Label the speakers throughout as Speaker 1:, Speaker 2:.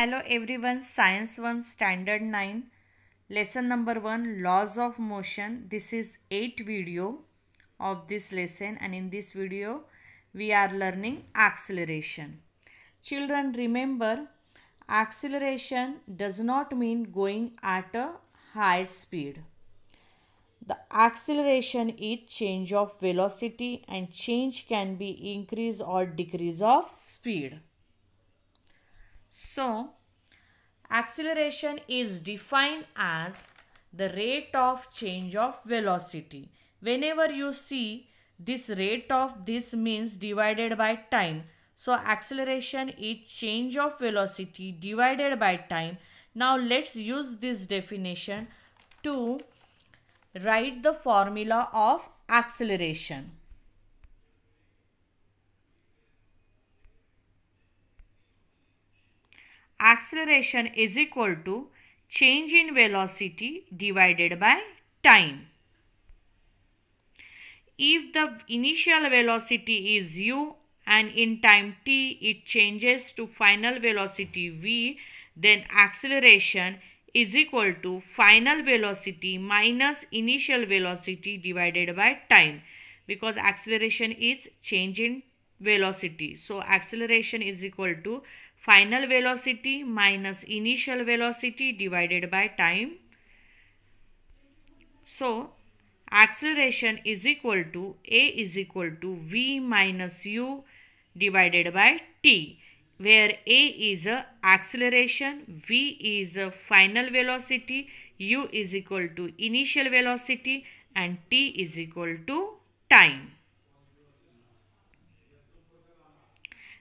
Speaker 1: Hello everyone, Science 1 Standard 9 Lesson number 1 Laws of Motion. This is 8 video of this lesson and in this video we are learning acceleration. Children remember acceleration does not mean going at a high speed. The acceleration is change of velocity and change can be increase or decrease of speed. So, acceleration is defined as the rate of change of velocity. Whenever you see this rate of this means divided by time. So, acceleration is change of velocity divided by time. Now, let's use this definition to write the formula of acceleration. acceleration is equal to change in velocity divided by time. If the initial velocity is u and in time t it changes to final velocity v, then acceleration is equal to final velocity minus initial velocity divided by time because acceleration is change in velocity. So acceleration is equal to final velocity minus initial velocity divided by time. So acceleration is equal to A is equal to V minus U divided by T where A is a acceleration, V is a final velocity, U is equal to initial velocity and T is equal to time.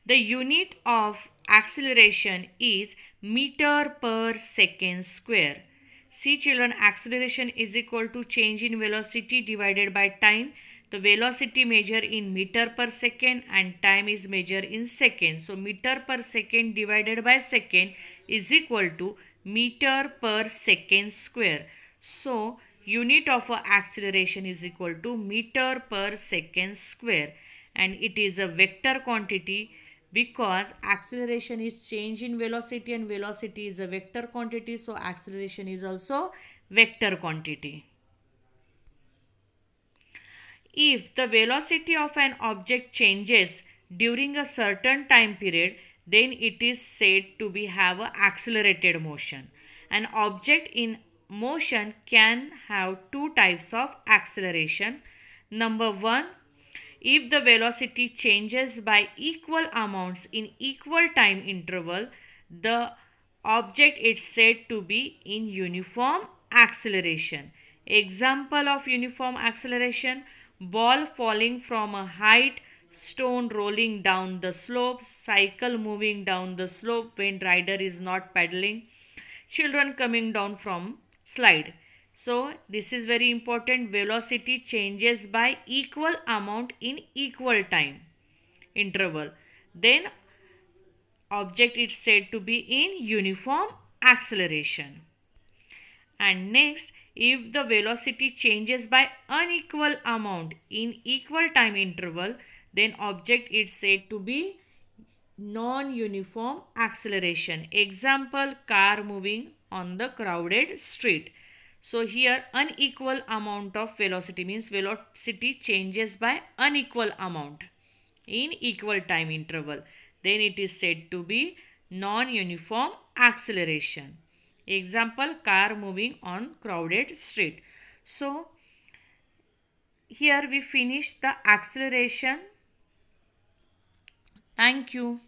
Speaker 1: The unit of acceleration is meter per second square. See children, acceleration is equal to change in velocity divided by time. The velocity measure in meter per second and time is measure in second. So meter per second divided by second is equal to meter per second square. So unit of acceleration is equal to meter per second square and it is a vector quantity because acceleration is change in velocity and velocity is a vector quantity so acceleration is also vector quantity. If the velocity of an object changes during a certain time period then it is said to be have a accelerated motion. An object in motion can have two types of acceleration. Number one if the velocity changes by equal amounts in equal time interval, the object is said to be in uniform acceleration. Example of uniform acceleration, ball falling from a height, stone rolling down the slope, cycle moving down the slope when rider is not pedaling, children coming down from slide. So this is very important velocity changes by equal amount in equal time interval. Then object is said to be in uniform acceleration. And next if the velocity changes by unequal amount in equal time interval then object is said to be non-uniform acceleration. Example car moving on the crowded street. So here unequal amount of velocity means velocity changes by unequal amount in equal time interval. Then it is said to be non-uniform acceleration. Example car moving on crowded street. So here we finish the acceleration. Thank you.